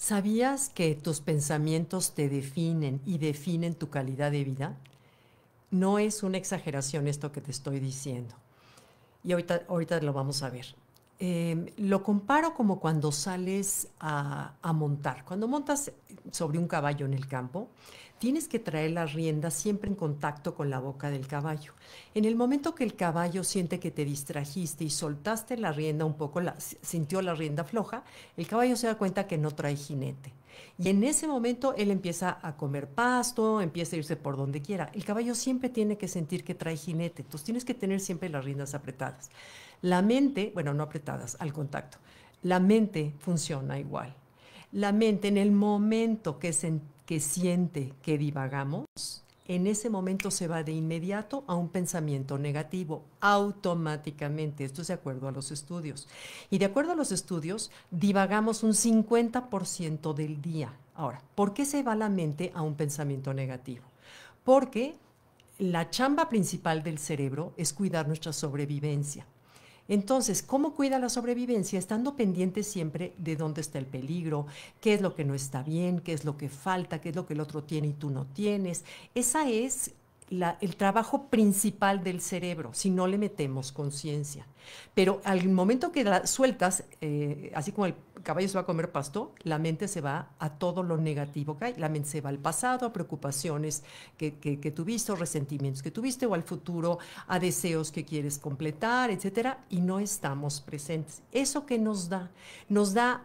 ¿Sabías que tus pensamientos te definen y definen tu calidad de vida? No es una exageración esto que te estoy diciendo. Y ahorita, lo vamos a ver. Em, lo comparo como cuando sales a, montar. Cuando montas sobre un caballo en el campo, tienes que traer las riendas siempre en contacto con la boca del caballo. En el momento que el caballo siente que te distrajiste y soltaste la rienda un poco, sintió la rienda floja, el caballo se da cuenta que no trae jinete. Y en ese momento él empieza a comer pasto, empieza a irse por donde quiera. El caballo siempre tiene que sentir que trae jinete, entonces tienes que tener siempre las riendas apretadas. La mente, bueno, no apretadas, al contacto. La mente funciona igual. La mente en el momento que, siente que divagamos, en ese momento se va de inmediato a un pensamiento negativo, automáticamente. Esto es de acuerdo a los estudios. Y de acuerdo a los estudios, divagamos un 50% del día. Ahora, ¿por qué se va la mente a un pensamiento negativo? Porque la chamba principal del cerebro es cuidar nuestra sobrevivencia. Entonces, ¿cómo cuida la sobrevivencia? Estando pendiente siempre de dónde está el peligro, qué es lo que no está bien, qué es lo que falta, qué es lo que el otro tiene y tú no tienes. Esa es el trabajo principal del cerebro si no le metemos conciencia. Pero al momento que la sueltas, eh, así como el caballo se va a comer pasto, la mente se va a todo lo negativo que hay. La mente se va al pasado, a preocupaciones que, que, tuviste, resentimientos que tuviste, o al futuro, a deseos que quieres completar, etcétera, y no estamos presentes. ¿Eso que nos da? Nos da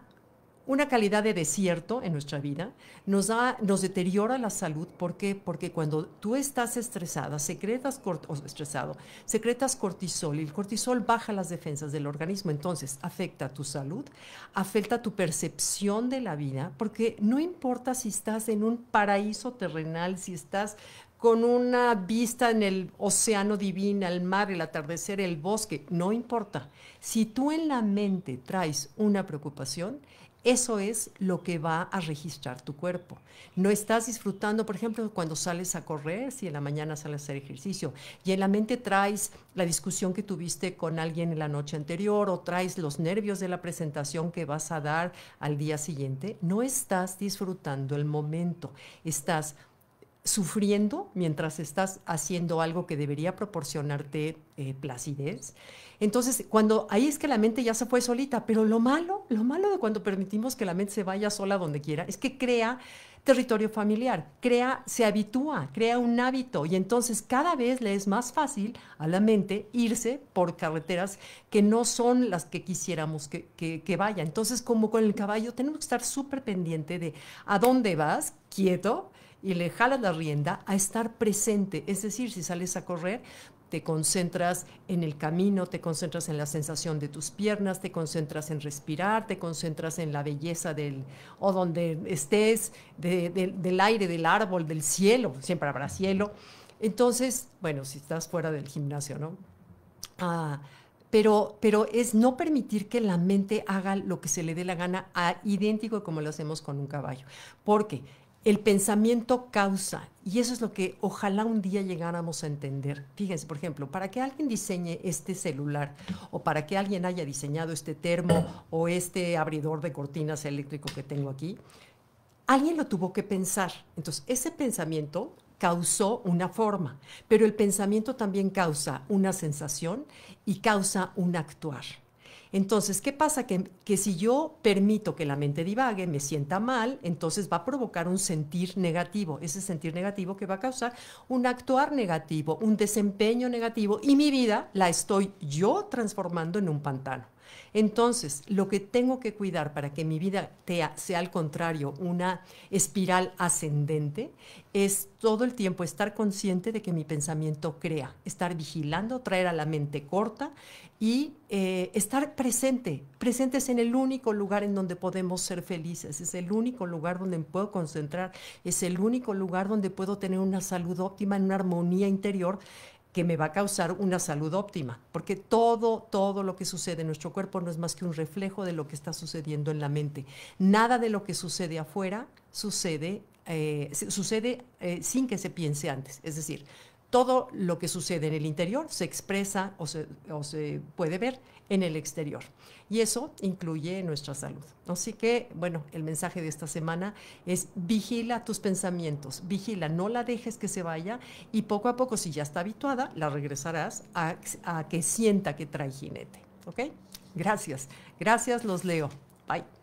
una calidad de desierto en nuestra vida, nos, nos deteriora la salud. ¿Por qué? Porque cuando tú estás estresada, secretas estresado, secretas cortisol y el cortisol baja las defensas del organismo. Entonces, afecta tu salud, afecta tu percepción de la vida, porque no importa si estás en un paraíso terrenal, si estás con una vista en el océano divino, el mar, el atardecer, el bosque, no importa. Si tú en la mente traes una preocupación, eso es lo que va a registrar tu cuerpo. No estás disfrutando, por ejemplo, cuando sales a correr, si en la mañana sales a hacer ejercicio, y en la mente traes la discusión que tuviste con alguien en la noche anterior o traes los nervios de la presentación que vas a dar al día siguiente, no estás disfrutando el momento, estás sufriendo mientras estás haciendo algo que debería proporcionarte eh, placidez. Entonces, cuando ahí es que la mente ya se fue solita, pero lo malo, lo malo de cuando permitimos que la mente se vaya sola donde quiera, es que crea territorio familiar, crea, se habitúa, crea un hábito y entonces cada vez le es más fácil a la mente irse por carreteras que no son las que quisiéramos que, que vaya. Entonces, como con el caballo, tenemos que estar súper pendiente de a dónde vas, quieto, y le jalas la rienda a estar presente. Es decir, si sales a correr, te concentras en el camino, te concentras en la sensación de tus piernas, te concentras en respirar, te concentras en la belleza del, o donde estés, del aire, del árbol, del cielo, siempre habrá cielo. Entonces, bueno, si estás fuera del gimnasio, ¿no? Ah, pero, pero es no permitir que la mente haga lo que se le dé la gana, a, idéntico como lo hacemos con un caballo. Porque el pensamiento causa, y eso es lo que ojalá un día llegáramos a entender. Fíjense, por ejemplo, para que alguien diseñe este celular o para que alguien haya diseñado este termo o este abridor de cortinas eléctrico que tengo aquí, alguien lo tuvo que pensar. Entonces, ese pensamiento causó una forma, pero el pensamiento también causa una sensación y causa un actuar. Entonces, ¿qué pasa? Que, si yo permito que la mente divague, me sienta mal, entonces va a provocar un sentir negativo, ese sentir negativo que va a causar un actuar negativo, un desempeño negativo y mi vida la estoy yo transformando en un pantano. Entonces, lo que tengo que cuidar para que mi vida sea al contrario una espiral ascendente es todo el tiempo estar consciente de que mi pensamiento crea, estar vigilando, traer a la mente corta y eh, estar presente, presentes en el único lugar en donde podemos ser felices, es el único lugar donde puedo concentrar, es el único lugar donde puedo tener una salud óptima, en una armonía interior que me va a causar una salud óptima, porque todo, todo lo que sucede en nuestro cuerpo no es más que un reflejo de lo que está sucediendo en la mente. Nada de lo que sucede afuera sucede, eh, sucede eh, sin que se piense antes. Es decir, todo lo que sucede en el interior se expresa o se, puede ver en el exterior. Y eso incluye nuestra salud. Así que, bueno, el mensaje de esta semana es vigila tus pensamientos, vigila, no la dejes que se vaya y poco a poco, si ya está habituada, la regresarás a, a que sienta que trae jinete. ¿Ok? Gracias. Gracias, los leo. Bye.